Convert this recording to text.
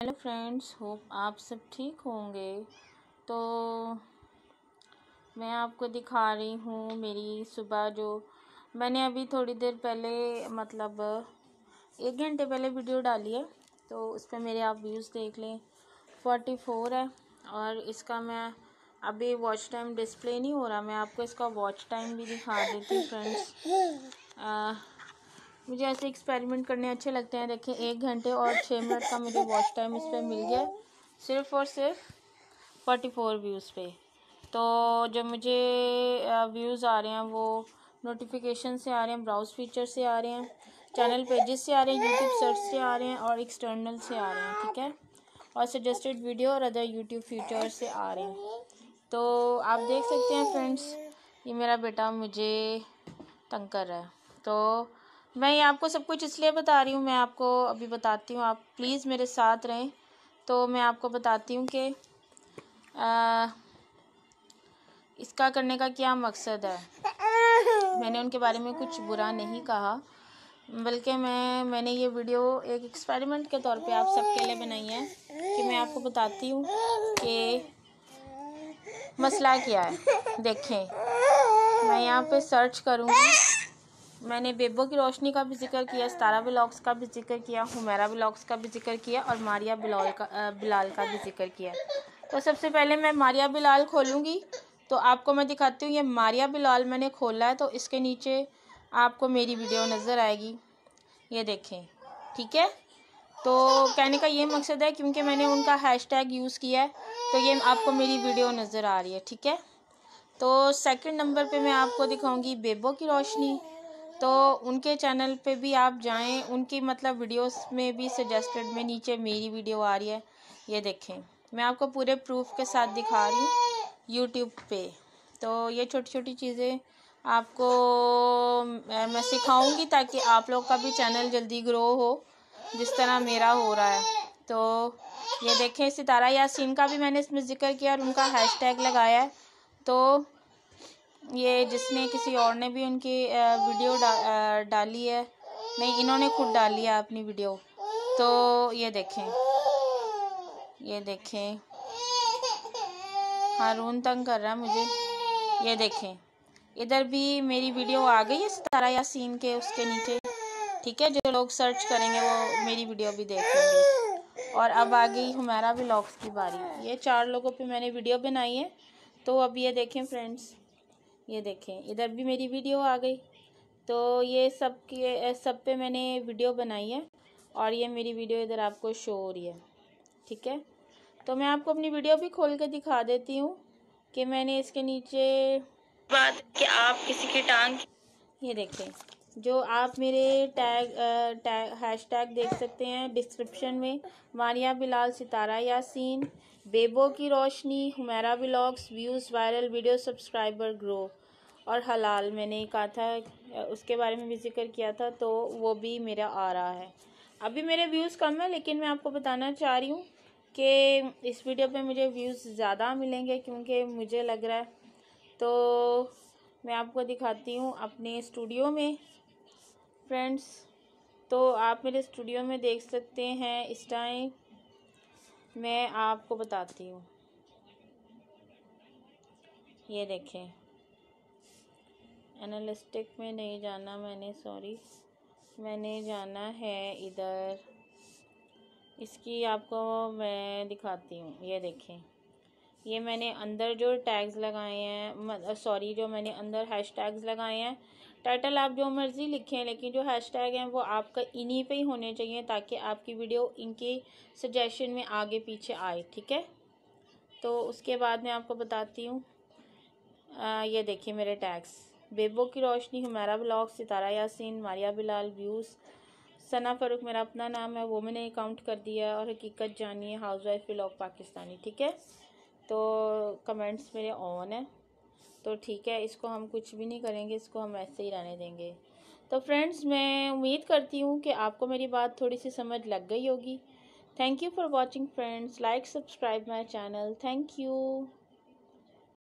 hello friends hope आप सब ठीक होंगे तो मैं आपको दिखा रही हूँ मेरी सुबह जो मैंने अभी थोड़ी देर पहले मतलब एक घंटे पहले वीडियो डाली है तो उस पर मेरे आप व्यूज़ देख लें फोर्टी फोर है और इसका मैं अभी वॉच टाइम डिस्प्ले नहीं हो रहा मैं आपको इसका वॉच टाइम भी दिखा देती हूँ फ्रेंड्स मुझे ऐसे एक्सपेरिमेंट करने अच्छे लगते हैं देखिए एक घंटे और छः मिनट का मुझे वॉच टाइम इस पर मिल गया सिर्फ और सिर्फ फोर्टी फोर व्यूज़ पे तो जो मुझे व्यूज़ आ रहे हैं वो नोटिफिकेशन से आ रहे हैं ब्राउज फीचर से आ रहे हैं चैनल पेजेस से आ रहे हैं यूट्यूब सर्च से आ रहे हैं और एक्सटर्नल से आ रहे हैं ठीक है और सजेस्टेड वीडियो और अदर यूट्यूब फीचर से आ रहे हैं तो आप देख सकते हैं फ्रेंड्स ये मेरा बेटा मुझे तंग कर रहा है तो मैं ये आपको सब कुछ इसलिए बता रही हूँ मैं आपको अभी बताती हूँ आप प्लीज़ मेरे साथ रहें तो मैं आपको बताती हूँ कि इसका करने का क्या मकसद है मैंने उनके बारे में कुछ बुरा नहीं कहा बल्कि मैं मैंने ये वीडियो एक एक्सपेरिमेंट के तौर पे आप सबके लिए बनाई है कि मैं आपको बताती हूँ कि मसला क्या है देखें मैं यहाँ पे सर्च करूँगी मैंने बेबो की रोशनी का भी जिक्र किया सतारा ब्लॉग्स का भी जिक्र किया हुमेरा ब्लॉग्स का भी जिक्र किया और मारिया बिलाल का बिलाल का भी जिक्र किया तो सबसे पहले मैं मारिया बिलाल खोलूँगी तो आपको मैं दिखाती हूँ ये मारिया बिलाल मैंने खोला है तो इसके नीचे आपको मेरी वीडियो नज़र आएगी ये देखें ठीक है तो कहने का ये मकसद है क्योंकि मैंने उनका हैशटैग यूज़ किया है तो ये आपको मेरी वीडियो नज़र आ रही है ठीक है तो सेकंड नंबर पे मैं आपको दिखाऊंगी बेबो की रोशनी तो उनके चैनल पे भी आप जाएं उनकी मतलब वीडियोस में भी सजेस्टेड में नीचे मेरी वीडियो आ रही है ये देखें मैं आपको पूरे प्रूफ के साथ दिखा रही हूँ यूट्यूब पे तो ये छोटी छोटी चीज़ें आपको मैं सिखाऊंगी ताकि आप लोग का भी चैनल जल्दी ग्रो हो जिस तरह मेरा हो रहा है तो ये देखें सितारा यासीन का भी मैंने इसमें ज़िक्र किया और उनका हैश लगाया है तो ये जिसमें किसी और ने भी उनकी वीडियो डा, डाली है नहीं इन्होंने खुद डाली है अपनी वीडियो तो ये देखें ये देखें हारून तंग कर रहा है मुझे ये देखें इधर भी मेरी वीडियो आ गई है सितारा यासीन के उसके नीचे ठीक है जो लोग सर्च करेंगे वो मेरी वीडियो भी देखेंगे और अब आ गई हमारा ब्लॉग्स की बारी ये चार लोगों पे मैंने वीडियो बनाई है तो अब ये देखें फ्रेंड्स ये देखें इधर भी मेरी वीडियो आ गई तो ये सब के सब पे मैंने वीडियो बनाई है और ये मेरी वीडियो इधर आपको शो हो रही है ठीक है तो मैं आपको अपनी वीडियो भी खोल के दिखा देती हूँ कि मैंने इसके नीचे बात कि आप किसी की टांग ये देखें जो आप मेरे टैग टैग हैश टैग देख सकते हैं डिस्क्रिप्शन में मानिया बिलाल सितारा यासीन बेबो की रोशनी हमारा blogs views viral video subscriber grow और हलाल मैंने कहा था उसके बारे में भी जिक्र किया था तो वो भी मेरा आ रहा है अभी मेरे व्यूज़ कम है लेकिन मैं आपको बताना चाह रही हूँ कि इस वीडियो पे मुझे व्यूज़ ज़्यादा मिलेंगे क्योंकि मुझे लग रहा है तो मैं आपको दिखाती हूँ अपने स्टूडियो में फ्रेंड्स तो आप मेरे स्टूडियो में देख सकते हैं इस टाइम मैं आपको बताती हूँ ये देखें एनालिस्टिक में नहीं जाना मैंने सॉरी मैंने जाना है इधर इसकी आपको मैं दिखाती हूँ ये देखें ये मैंने अंदर जो टैग्स लगाए हैं सॉरी जो मैंने अंदर हैश टैग्स लगाए हैं टाइटल आप जो मर्ज़ी लिखें लेकिन जो हैश टैग हैं वो आपका इन्हीं पे ही होने चाहिए ताकि आपकी वीडियो इनके सजेशन में आगे पीछे आए ठीक है तो उसके बाद मैं आपको बताती हूँ ये देखिए मेरे टैग्स बेबो की रोशनी हमारा blog Sitara Yasin Maria Bilal views Sana Farooq मेरा अपना नाम है वो मैंने अकाउंट कर दिया और हकीकत जानिए हाउस वाइफ ब्लॉग पाकिस्तानी ठीक है तो कमेंट्स मेरे ऑन है तो ठीक है इसको हम कुछ भी नहीं करेंगे इसको हम ऐसे ही रहने देंगे तो फ्रेंड्स मैं उम्मीद करती हूँ कि आपको मेरी बात थोड़ी सी समझ लग गई होगी thank you for watching friends like subscribe my channel thank you